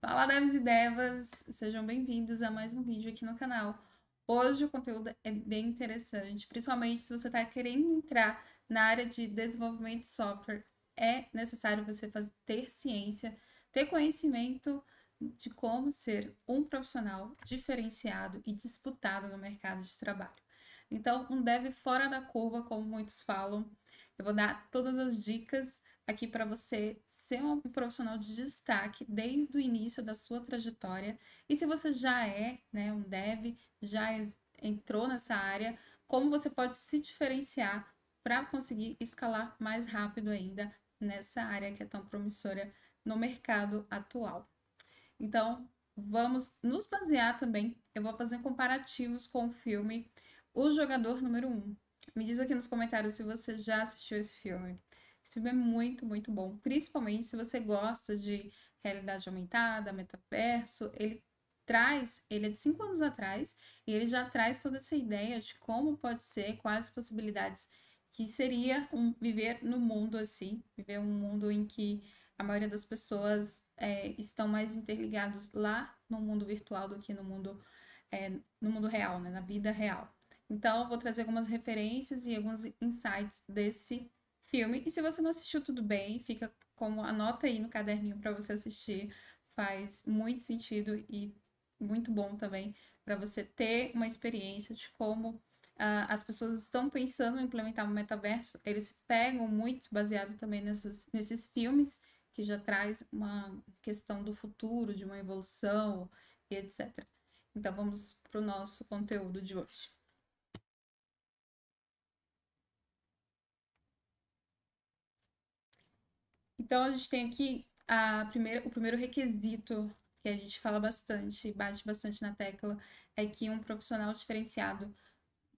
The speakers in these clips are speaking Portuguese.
Fala devs e devas, sejam bem-vindos a mais um vídeo aqui no canal. Hoje o conteúdo é bem interessante, principalmente se você está querendo entrar na área de desenvolvimento de software, é necessário você fazer, ter ciência, ter conhecimento de como ser um profissional diferenciado e disputado no mercado de trabalho. Então, um dev fora da curva, como muitos falam, eu vou dar todas as dicas aqui para você ser um profissional de destaque desde o início da sua trajetória. E se você já é né, um dev, já entrou nessa área, como você pode se diferenciar para conseguir escalar mais rápido ainda nessa área que é tão promissora no mercado atual. Então, vamos nos basear também. Eu vou fazer comparativos com o filme O Jogador Número 1. Me diz aqui nos comentários se você já assistiu esse filme. Esse filme é muito, muito bom. Principalmente se você gosta de realidade aumentada, metaverso, ele traz, ele é de cinco anos atrás, e ele já traz toda essa ideia de como pode ser, quais as possibilidades que seria um viver no mundo assim, viver um mundo em que a maioria das pessoas é, estão mais interligados lá no mundo virtual do que no mundo é, no mundo real, né, na vida real. Então, vou trazer algumas referências e alguns insights desse filme. E se você não assistiu, tudo bem, fica como anota aí no caderninho para você assistir. Faz muito sentido e muito bom também para você ter uma experiência de como uh, as pessoas estão pensando em implementar um metaverso. Eles pegam muito baseado também nessas, nesses filmes que já traz uma questão do futuro, de uma evolução e etc. Então vamos para o nosso conteúdo de hoje. Então, a gente tem aqui a primeira, o primeiro requisito que a gente fala bastante, bate bastante na tecla, é que um profissional diferenciado,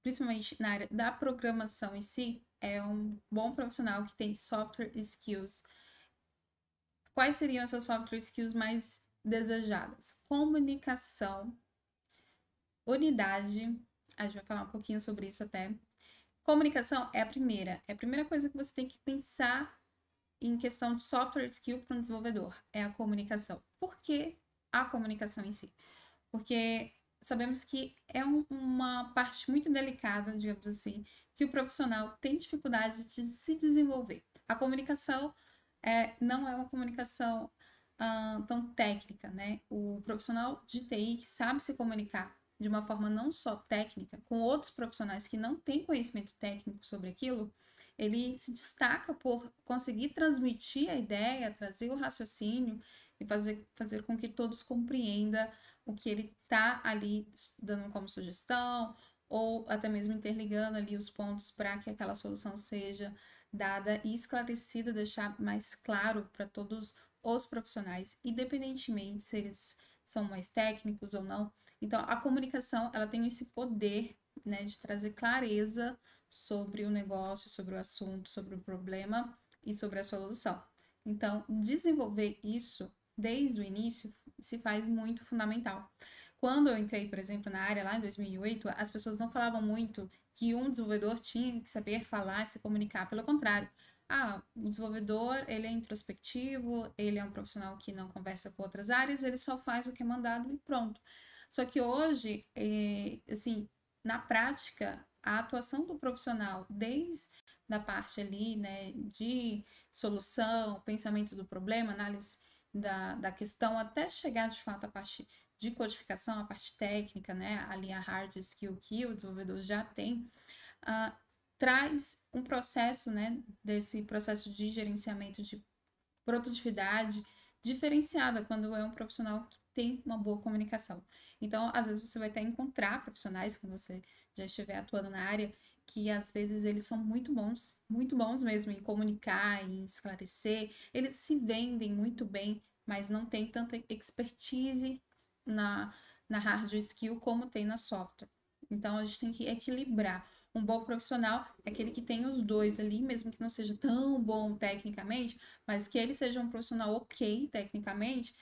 principalmente na área da programação em si, é um bom profissional que tem software skills. Quais seriam essas software skills mais desejadas? Comunicação, unidade, a gente vai falar um pouquinho sobre isso até. Comunicação é a primeira, é a primeira coisa que você tem que pensar em questão de software skill para um desenvolvedor, é a comunicação. Por que a comunicação em si? Porque sabemos que é um, uma parte muito delicada, digamos assim, que o profissional tem dificuldade de se desenvolver. A comunicação é, não é uma comunicação ah, tão técnica, né? O profissional de TI que sabe se comunicar de uma forma não só técnica, com outros profissionais que não têm conhecimento técnico sobre aquilo, ele se destaca por conseguir transmitir a ideia, trazer o raciocínio e fazer, fazer com que todos compreendam o que ele está ali dando como sugestão, ou até mesmo interligando ali os pontos para que aquela solução seja dada e esclarecida, deixar mais claro para todos os profissionais, independentemente se eles são mais técnicos ou não. Então, a comunicação, ela tem esse poder, né, de trazer clareza sobre o negócio, sobre o assunto, sobre o problema e sobre a solução. Então, desenvolver isso desde o início se faz muito fundamental. Quando eu entrei, por exemplo, na área lá em 2008, as pessoas não falavam muito que um desenvolvedor tinha que saber falar e se comunicar, pelo contrário. Ah, o desenvolvedor, ele é introspectivo, ele é um profissional que não conversa com outras áreas, ele só faz o que é mandado e pronto. Só que hoje, eh, assim, na prática, a atuação do profissional desde na parte ali, né, de solução, pensamento do problema, análise da, da questão, até chegar de fato à parte de codificação, a parte técnica, né, ali a hard skill que o desenvolvedor já tem, uh, traz um processo, né, desse processo de gerenciamento de produtividade diferenciada quando é um profissional que tem uma boa comunicação. Então, às vezes você vai até encontrar profissionais quando você já estiver atuando na área, que às vezes eles são muito bons, muito bons mesmo em comunicar, em esclarecer, eles se vendem muito bem, mas não tem tanta expertise na, na hard skill como tem na software. Então a gente tem que equilibrar. Um bom profissional é aquele que tem os dois ali, mesmo que não seja tão bom tecnicamente, mas que ele seja um profissional ok tecnicamente,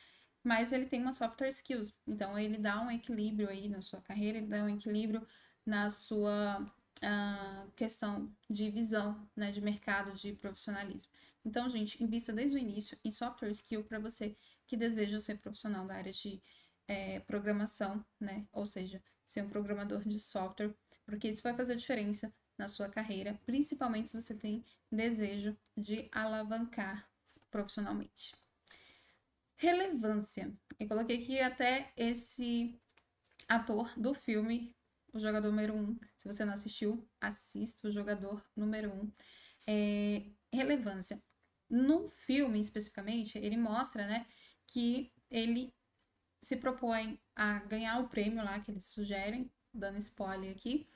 mas ele tem uma software skills. Então ele dá um equilíbrio aí na sua carreira, ele dá um equilíbrio na sua uh, questão de visão né, de mercado, de profissionalismo. Então, gente, invista desde o início em software skill para você que deseja ser profissional da área de é, programação, né? Ou seja, ser um programador de software, porque isso vai fazer diferença na sua carreira, principalmente se você tem desejo de alavancar profissionalmente. Relevância. Eu coloquei aqui até esse ator do filme o jogador número 1. Um. Se você não assistiu, assista o jogador número 1. Um. É, relevância. No filme, especificamente, ele mostra, né, que ele se propõe a ganhar o prêmio lá que eles sugerem, dando spoiler aqui,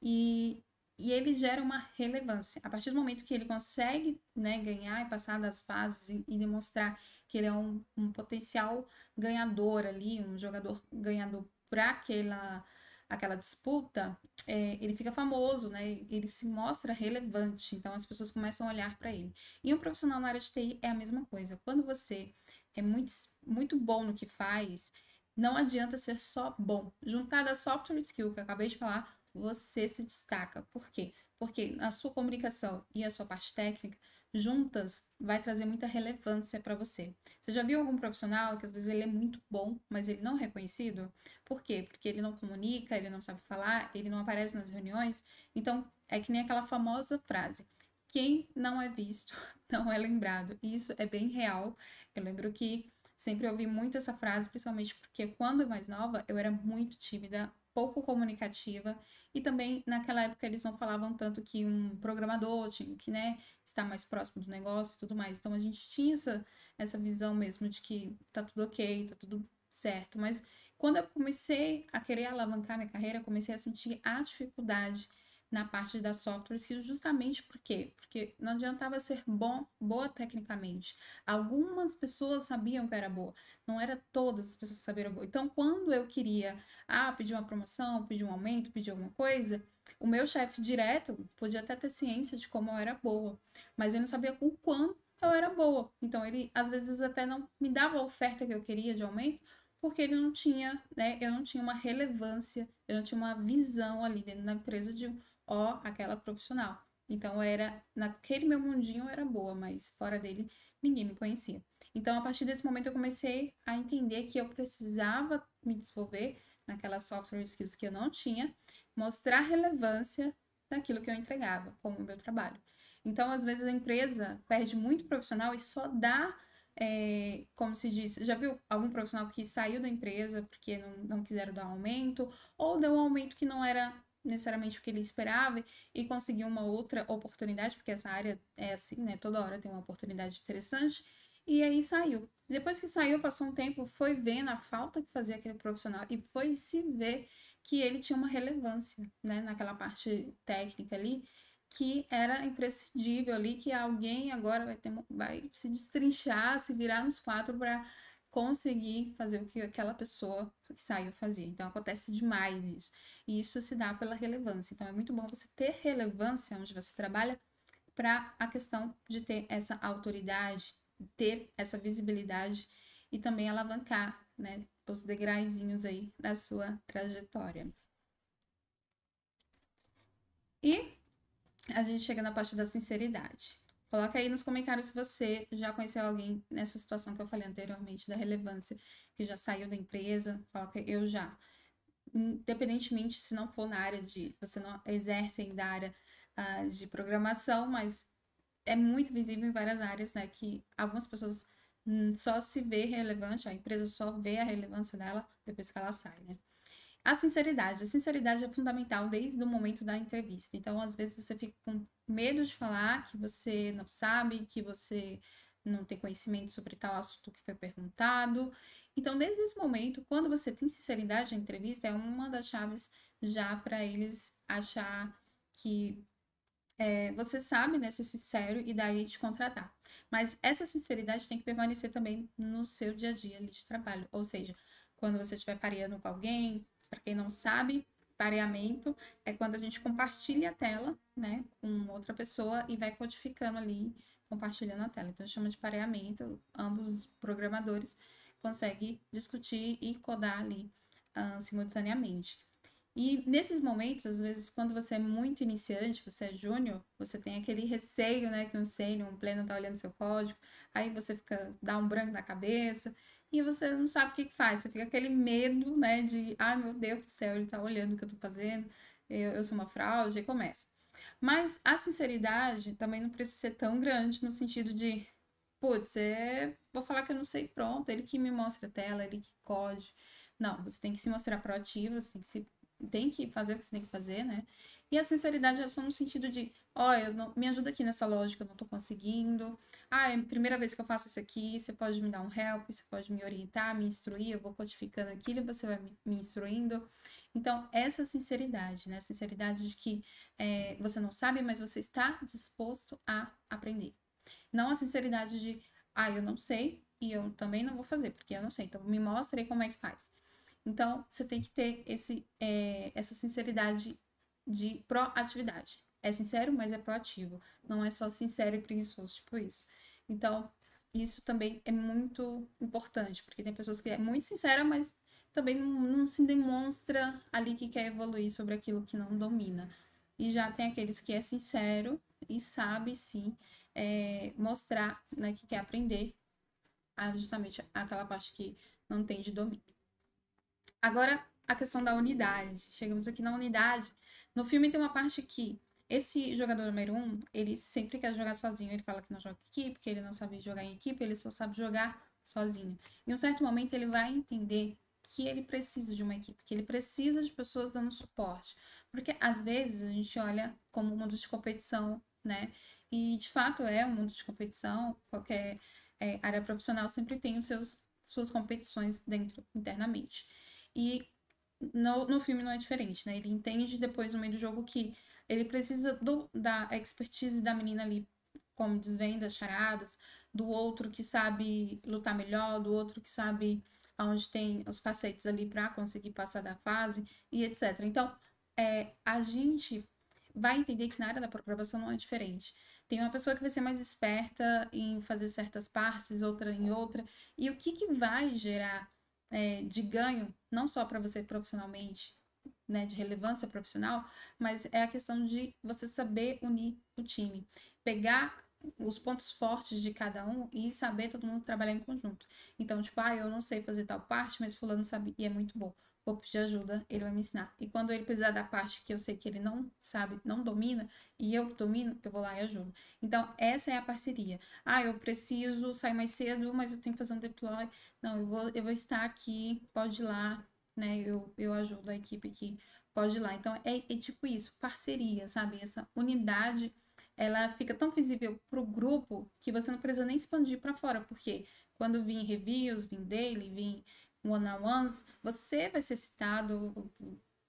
e, e ele gera uma relevância. A partir do momento que ele consegue né, ganhar e passar das fases e, e demonstrar que ele é um, um potencial ganhador ali, um jogador ganhador para aquela aquela disputa, é, ele fica famoso, né? Ele se mostra relevante, então as pessoas começam a olhar para ele. E um profissional na área de TI é a mesma coisa. Quando você é muito, muito bom no que faz, não adianta ser só bom. Juntada a software skill que eu acabei de falar, você se destaca. Por quê? Porque a sua comunicação e a sua parte técnica juntas vai trazer muita relevância para você. Você já viu algum profissional que às vezes ele é muito bom, mas ele não é reconhecido? Por quê? Porque ele não comunica, ele não sabe falar, ele não aparece nas reuniões. Então, é que nem aquela famosa frase: quem não é visto não é lembrado. E isso é bem real. Eu lembro que sempre ouvi muito essa frase, principalmente porque quando eu mais nova eu era muito tímida, pouco comunicativa e também naquela época eles não falavam tanto que um programador tinha que né estar mais próximo do negócio e tudo mais então a gente tinha essa essa visão mesmo de que tá tudo ok tá tudo certo mas quando eu comecei a querer alavancar minha carreira eu comecei a sentir a dificuldade na parte da software skills justamente por quê? Porque não adiantava ser bom, boa tecnicamente. Algumas pessoas sabiam que era boa, não era todas as pessoas que sabiam que era boa. Então, quando eu queria, ah, pedir uma promoção, pedir um aumento, pedir alguma coisa, o meu chefe direto podia até ter ciência de como eu era boa, mas ele não sabia o quanto eu era boa. Então, ele às vezes até não me dava a oferta que eu queria de aumento, porque ele não tinha, né, eu não tinha uma relevância, eu não tinha uma visão ali dentro da empresa de ó, aquela profissional. Então era naquele meu mundinho eu era boa, mas fora dele ninguém me conhecia. Então a partir desse momento eu comecei a entender que eu precisava me desenvolver naquelas software skills que eu não tinha, mostrar relevância daquilo que eu entregava como meu trabalho. Então às vezes a empresa perde muito profissional e só dá é, como se diz, já viu algum profissional que saiu da empresa porque não, não quiseram dar aumento, ou deu um aumento que não era necessariamente o que ele esperava e conseguiu uma outra oportunidade, porque essa área é assim, né? Toda hora tem uma oportunidade interessante. E aí saiu. Depois que saiu, passou um tempo, foi vendo a falta que fazia aquele profissional e foi se ver que ele tinha uma relevância, né, naquela parte técnica ali, que era imprescindível ali que alguém agora vai ter vai se destrinchar, se virar nos quatro para conseguir fazer o que aquela pessoa que saiu fazia. Então acontece demais isso. E isso se dá pela relevância. Então é muito bom você ter relevância onde você trabalha para a questão de ter essa autoridade, ter essa visibilidade e também alavancar, né, os degraizinhos aí da sua trajetória. E a gente chega na parte da sinceridade. Coloca aí nos comentários se você já conheceu alguém nessa situação que eu falei anteriormente, da relevância, que já saiu da empresa. Coloca eu já. Independentemente se não for na área de. Você não exerce ainda a área uh, de programação, mas é muito visível em várias áreas, né? Que algumas pessoas só se vê relevante, a empresa só vê a relevância dela depois que ela sai, né? A sinceridade. A sinceridade é fundamental desde o momento da entrevista. Então, às vezes, você fica com medo de falar que você não sabe, que você não tem conhecimento sobre tal assunto que foi perguntado. Então, desde esse momento, quando você tem sinceridade na entrevista, é uma das chaves já para eles achar que é, você sabe, né, ser sincero e daí te contratar. Mas essa sinceridade tem que permanecer também no seu dia a dia de trabalho. Ou seja, quando você estiver pareando com alguém, para quem não sabe, pareamento é quando a gente compartilha a tela, né, com outra pessoa e vai codificando ali, compartilhando a tela. Então chama de pareamento, ambos os programadores conseguem discutir e codar ali uh, simultaneamente. E nesses momentos, às vezes, quando você é muito iniciante, você é júnior, você tem aquele receio, né, que um sênior, um pleno tá olhando seu código, aí você fica, dá um branco na cabeça, e você não sabe o que, que faz. Você fica aquele medo, né, de, ai ah, meu Deus do céu, ele tá olhando o que eu tô fazendo, eu, eu sou uma fraude, e começa. Mas a sinceridade também não precisa ser tão grande no sentido de, putz, é, vou falar que eu não sei, pronto, ele que me mostra a tela, ele que code. Não, você tem que se mostrar proativo, você tem que se tem que fazer o que você tem que fazer, né? E a sinceridade é só no sentido de, ó, oh, não... me ajuda aqui nessa lógica, eu não tô conseguindo. Ah, é a primeira vez que eu faço isso aqui, você pode me dar um help, você pode me orientar, me instruir, eu vou codificando aquilo e você vai me instruindo. Então, essa sinceridade, né? Sinceridade de que é, você não sabe, mas você está disposto a aprender. Não a sinceridade de, ah, eu não sei e eu também não vou fazer, porque eu não sei, então me mostre aí como é que faz. Então, você tem que ter esse, é, essa sinceridade de proatividade. É sincero, mas é proativo. Não é só sincero e preguiçoso, tipo isso. Então, isso também é muito importante, porque tem pessoas que é muito sincera, mas também não, não se demonstra ali que quer evoluir sobre aquilo que não domina. E já tem aqueles que é sincero e sabe sim é, mostrar né, que quer aprender justamente aquela parte que não tem de domínio. Agora, a questão da unidade. Chegamos aqui na unidade. No filme tem uma parte que esse jogador número um, ele sempre quer jogar sozinho. Ele fala que não joga em equipe, que ele não sabe jogar em equipe, ele só sabe jogar sozinho. Em um certo momento, ele vai entender que ele precisa de uma equipe, que ele precisa de pessoas dando suporte. Porque às vezes a gente olha como um mundo de competição, né? E de fato é um mundo de competição, qualquer é, área profissional sempre tem os seus, suas competições dentro, internamente. E no, no filme não é diferente, né? Ele entende depois, no meio do jogo, que ele precisa do, da expertise da menina ali, como desvenda as charadas, do outro que sabe lutar melhor, do outro que sabe onde tem os facetes ali para conseguir passar da fase e etc. Então, é, a gente vai entender que na área da programação não é diferente. Tem uma pessoa que vai ser mais esperta em fazer certas partes, outra em outra, e o que, que vai gerar é, de ganho, não só para você profissionalmente, né, de relevância profissional, mas é a questão de você saber unir o time, pegar os pontos fortes de cada um e saber todo mundo trabalhar em conjunto. Então, tipo, ah, eu não sei fazer tal parte, mas fulano sabe e é muito bom vou pedir ajuda, ele vai me ensinar. E quando ele precisar da parte que eu sei que ele não sabe, não domina, e eu domino, eu vou lá e ajudo. Então, essa é a parceria. Ah, eu preciso sair mais cedo, mas eu tenho que fazer um deploy. Não, eu vou, eu vou estar aqui, pode ir lá, né? Eu, eu ajudo a equipe que pode ir lá. Então, é, é tipo isso, parceria, sabe? Essa unidade, ela fica tão visível pro grupo que você não precisa nem expandir para fora, porque quando vim reviews, vim daily, vim one-on-ones, você vai ser citado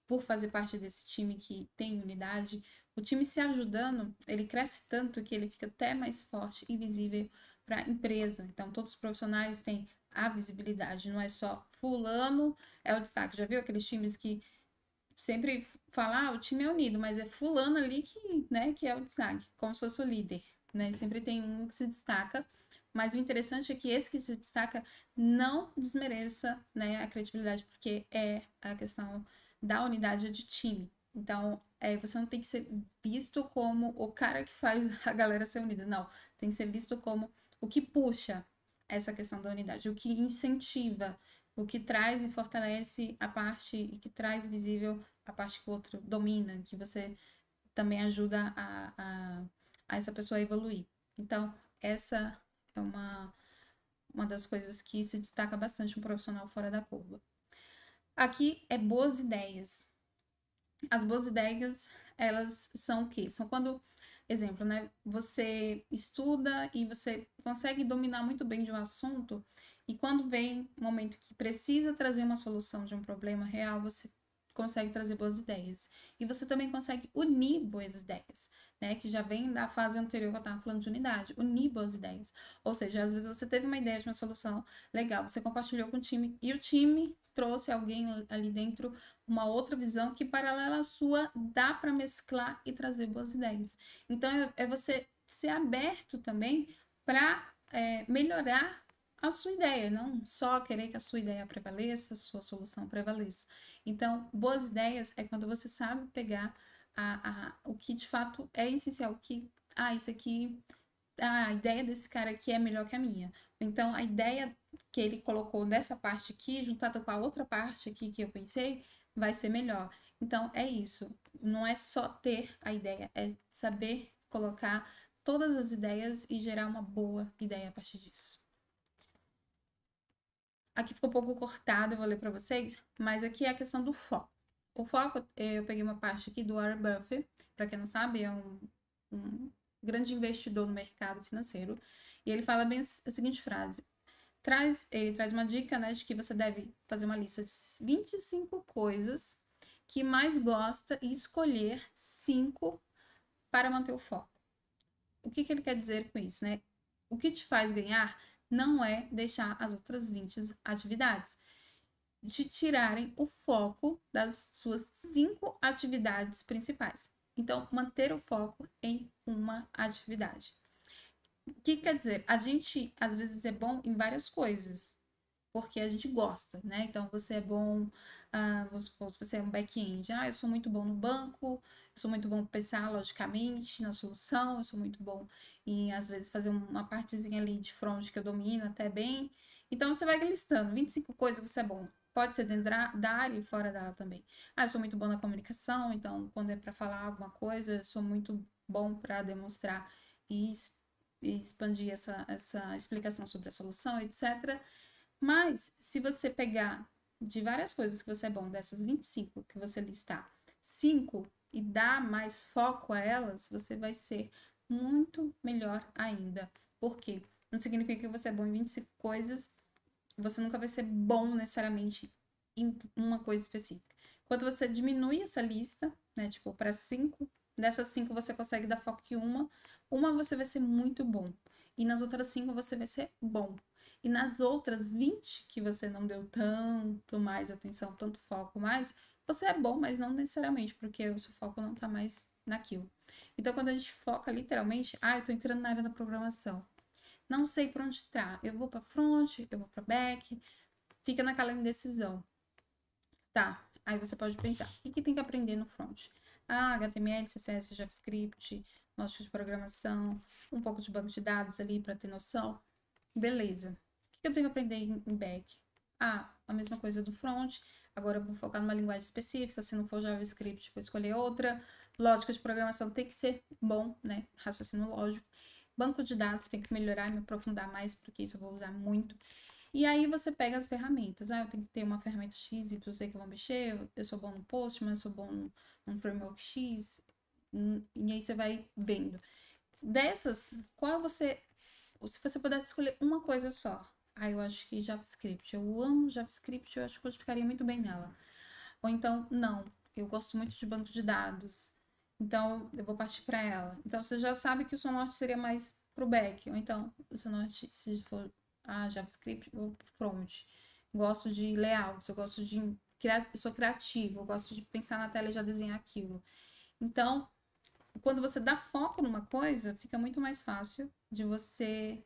por fazer parte desse time que tem unidade. O time se ajudando, ele cresce tanto que ele fica até mais forte e visível para a empresa. Então, todos os profissionais têm a visibilidade, não é só fulano é o destaque. Já viu aqueles times que sempre falar ah, o time é unido, mas é fulano ali que, né, que é o destaque, como se fosse o líder, né? Sempre tem um que se destaca mas o interessante é que esse que se destaca não desmereça né, a credibilidade, porque é a questão da unidade de time. Então, é, você não tem que ser visto como o cara que faz a galera ser unida, não. Tem que ser visto como o que puxa essa questão da unidade, o que incentiva, o que traz e fortalece a parte e que traz visível a parte que o outro domina, que você também ajuda a, a, a essa pessoa a evoluir. Então, essa é uma, uma das coisas que se destaca bastante um profissional fora da curva. Aqui é boas ideias. As boas ideias, elas são o quê? São quando, exemplo, né? Você estuda e você consegue dominar muito bem de um assunto, e quando vem um momento que precisa trazer uma solução de um problema real, você consegue trazer boas ideias. E você também consegue unir boas ideias né, que já vem da fase anterior que eu estava falando de unidade, unir boas ideias. Ou seja, às vezes você teve uma ideia de uma solução legal, você compartilhou com o time e o time trouxe alguém ali dentro uma outra visão que paralela à sua dá para mesclar e trazer boas ideias. Então é, é você ser aberto também para é, melhorar a sua ideia, não só querer que a sua ideia prevaleça, a sua solução prevaleça. Então, boas ideias é quando você sabe pegar a, a, o que de fato é essencial, o que, ah, isso aqui, ah, a ideia desse cara aqui é melhor que a minha. Então, a ideia que ele colocou nessa parte aqui, juntada com a outra parte aqui que eu pensei, vai ser melhor. Então, é isso. Não é só ter a ideia, é saber colocar todas as ideias e gerar uma boa ideia a partir disso. Aqui ficou um pouco cortado, eu vou ler para vocês, mas aqui é a questão do foco o foco, eh, eu peguei uma parte aqui do Warren Buffett, para quem não sabe, é um, um grande investidor no mercado financeiro, e ele fala bem a seguinte frase: traz, ele traz uma dica, né, de que você deve fazer uma lista de 25 coisas que mais gosta e escolher cinco para manter o foco. O que, que ele quer dizer com isso, né? O que te faz ganhar não é deixar as outras 20 atividades de tirarem o foco das suas cinco atividades principais. Então, manter o foco em uma atividade. O que quer dizer? A gente às vezes é bom em várias coisas, porque a gente gosta, né? Então, você é bom, uh, se você é um back-end, ah, eu sou muito bom no banco, eu sou muito bom pensar logicamente na solução, eu sou muito bom em, às vezes, fazer uma partezinha ali de front que eu domino até bem. Então, você vai listando 25 coisas que você é bom. Pode ser dentro da área e fora dela também. Ah, eu sou muito bom na comunicação, então quando é para falar alguma coisa, eu sou muito bom para demonstrar e, e expandir essa, essa explicação sobre a solução, etc. Mas, se você pegar de várias coisas que você é bom, dessas 25 que você listar, 5 e dar mais foco a elas, você vai ser muito melhor ainda. Por quê? Não significa que você é bom em 25 coisas você nunca vai ser bom necessariamente em uma coisa específica. Quando você diminui essa lista, né, tipo, para cinco, dessas cinco você consegue dar foco em uma, uma você vai ser muito bom, e nas outras cinco você vai ser bom. E nas outras 20 que você não deu tanto mais atenção, tanto foco mais, você é bom, mas não necessariamente, porque o seu foco não tá mais naquilo. Então, quando a gente foca literalmente, ah, eu tô entrando na área da programação não sei para onde entrar. Eu vou para front, eu vou para back. Fica naquela indecisão. Tá, aí você pode pensar, o que, que tem que aprender no front? Ah, HTML, CSS, JavaScript, lógica tipo de programação, um pouco de banco de dados ali para ter noção. Beleza. O que eu tenho que aprender em back? Ah, a mesma coisa do front. Agora eu vou focar numa linguagem específica. Se não for JavaScript, vou escolher outra. Lógica de programação tem que ser bom, né? Raciocínio lógico. Banco de dados tem que melhorar e me aprofundar mais, porque isso eu vou usar muito. E aí você pega as ferramentas. Ah, eu tenho que ter uma ferramenta X, Y, Z que eu vou mexer. Eu sou bom no Postman, eu sou bom no, no framework X. Hum, e aí você vai vendo. Dessas, qual você... Se você pudesse escolher uma coisa só. Ah, eu acho que JavaScript. Eu amo JavaScript, eu acho que eu ficaria muito bem nela. Ou então, não, eu gosto muito de banco de dados. Então, eu vou partir para ela. Então, você já sabe que o seu norte seria mais para o back. Ou então, o seu norte, se for a ah, JavaScript, vou para front. Gosto de layouts, eu gosto de... Criar, eu sou criativo, eu gosto de pensar na tela e já desenhar aquilo. Então, quando você dá foco numa coisa, fica muito mais fácil de você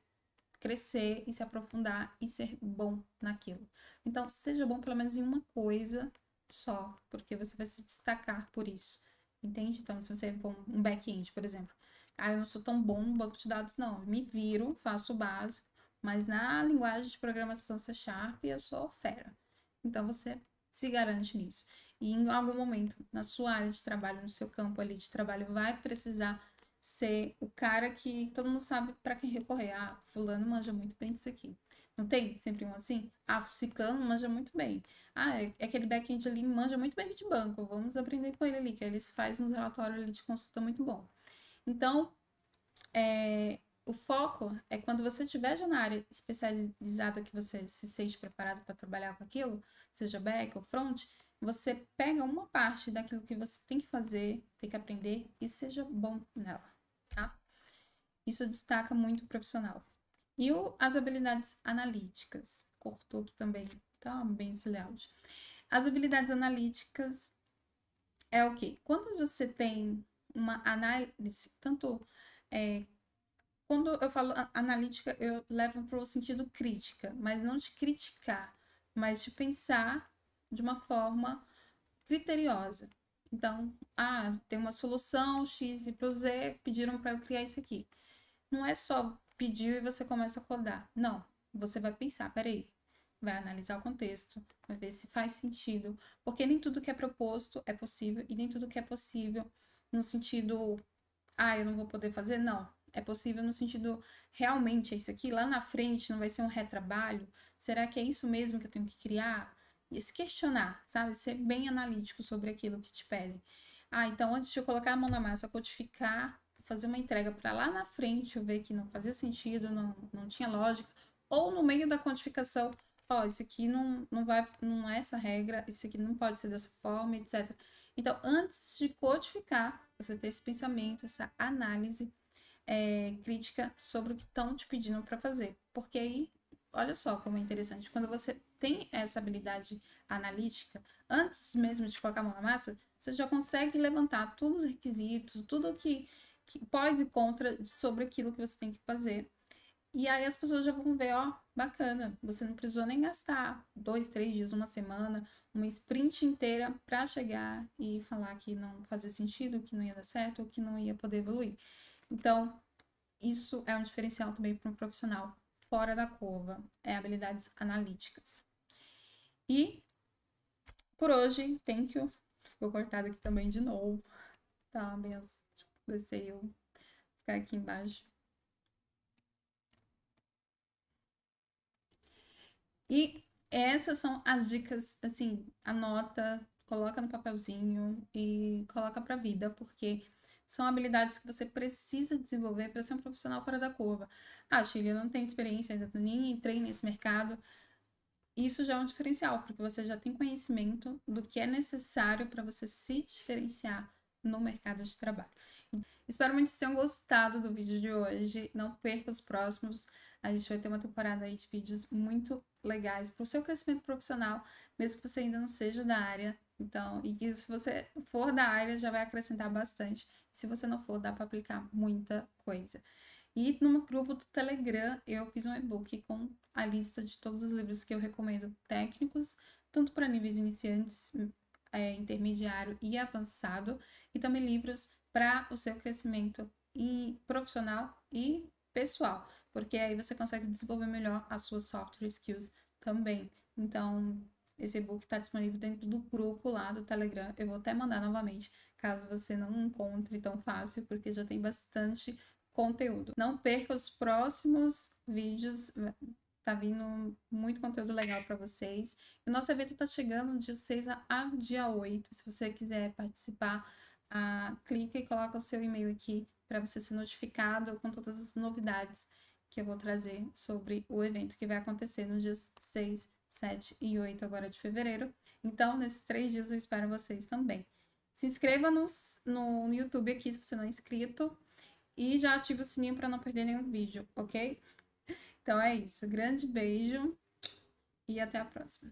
crescer e se aprofundar e ser bom naquilo. Então, seja bom pelo menos em uma coisa só, porque você vai se destacar por isso. Entende? Então, se você for um back-end, por exemplo, ah, eu não sou tão bom no banco de dados, não. Me viro, faço o básico, mas na linguagem de programação C Sharp eu sou fera. Então, você se garante nisso. E em algum momento, na sua área de trabalho, no seu campo ali de trabalho, vai precisar ser o cara que todo mundo sabe para quem recorrer. Ah, fulano manja muito bem disso aqui. Não tem sempre um assim? Ah, o ciclano manja muito bem. Ah, é, é aquele back-end ali manja muito bem de banco. Vamos aprender com ele ali, que ele faz uns relatórios ali de consulta muito bom. Então, é, o foco é quando você estiver já na área especializada que você se sente preparado para trabalhar com aquilo, seja back ou front, você pega uma parte daquilo que você tem que fazer, tem que aprender e seja bom nela. Isso destaca muito o profissional. E o, as habilidades analíticas. Cortou aqui também, tá bem esse layout. As habilidades analíticas é o quê? Quando você tem uma análise, tanto é, quando eu falo analítica, eu levo para o sentido crítica, mas não de criticar, mas de pensar de uma forma criteriosa. Então, ah, tem uma solução X e Z, pediram para eu criar isso aqui não é só pediu e você começa a codar. Não, você vai pensar, peraí, vai analisar o contexto, vai ver se faz sentido, porque nem tudo que é proposto é possível e nem tudo que é possível no sentido, ah, eu não vou poder fazer, não. É possível no sentido, realmente é isso aqui, lá na frente não vai ser um retrabalho? Será que é isso mesmo que eu tenho que criar? E se questionar, sabe? Ser bem analítico sobre aquilo que te pedem. Ah, então antes de eu colocar a mão na massa, codificar fazer uma entrega para lá na frente, eu ver que não fazia sentido, não, não tinha lógica, ou no meio da quantificação, ó, oh, isso aqui não, não vai, não é essa regra, isso aqui não pode ser dessa forma, etc. Então, antes de codificar, você ter esse pensamento, essa análise é, crítica sobre o que estão te pedindo para fazer. Porque aí, olha só como é interessante, quando você tem essa habilidade analítica, antes mesmo de colocar a mão na massa, você já consegue levantar todos os requisitos, tudo que pós e contra sobre aquilo que você tem que fazer. E aí as pessoas já vão ver, ó, bacana, você não precisou nem gastar dois, três dias, uma semana, uma sprint inteira para chegar e falar que não fazia sentido, que não ia dar certo, ou que não ia poder evoluir. Então, isso é um diferencial também para um profissional fora da curva, é habilidades analíticas. E por hoje, thank you. Ficou cortado aqui também de novo. Tá, benção e eu ficar aqui embaixo. E essas são as dicas, assim, anota, coloca no papelzinho e coloca para vida, porque são habilidades que você precisa desenvolver para ser um profissional fora da curva. Ah, Chile, eu não tenho experiência ainda, nem entrei nesse mercado. Isso já é um diferencial, porque você já tem conhecimento do que é necessário para você se diferenciar no mercado de trabalho. Espero muito que vocês tenham gostado do vídeo de hoje. Não perca os próximos. A gente vai ter uma temporada aí de vídeos muito legais para o seu crescimento profissional, mesmo que você ainda não seja da área. Então, e que se você for da área, já vai acrescentar bastante. Se você não for, dá para aplicar muita coisa. E no grupo do Telegram, eu fiz um e-book com a lista de todos os livros que eu recomendo técnicos, tanto para níveis iniciantes, é, intermediário e avançado, e também livros para o seu crescimento e profissional e pessoal, porque aí você consegue desenvolver melhor as suas software skills também. Então, esse e-book está disponível dentro do grupo lá do Telegram. Eu vou até mandar novamente, caso você não encontre tão fácil, porque já tem bastante conteúdo. Não perca os próximos vídeos Tá vindo muito conteúdo legal para vocês. O nosso evento está chegando dia 6 a dia 8. Se você quiser participar, ah, clica e coloca o seu e-mail aqui para você ser notificado com todas as novidades que eu vou trazer sobre o evento que vai acontecer nos dias 6, 7 e 8 agora de fevereiro. Então, nesses três dias eu espero vocês também. Se inscreva nos, no, no YouTube aqui se você não é inscrito e já ative o sininho para não perder nenhum vídeo, ok? Então é isso. Grande beijo e até a próxima.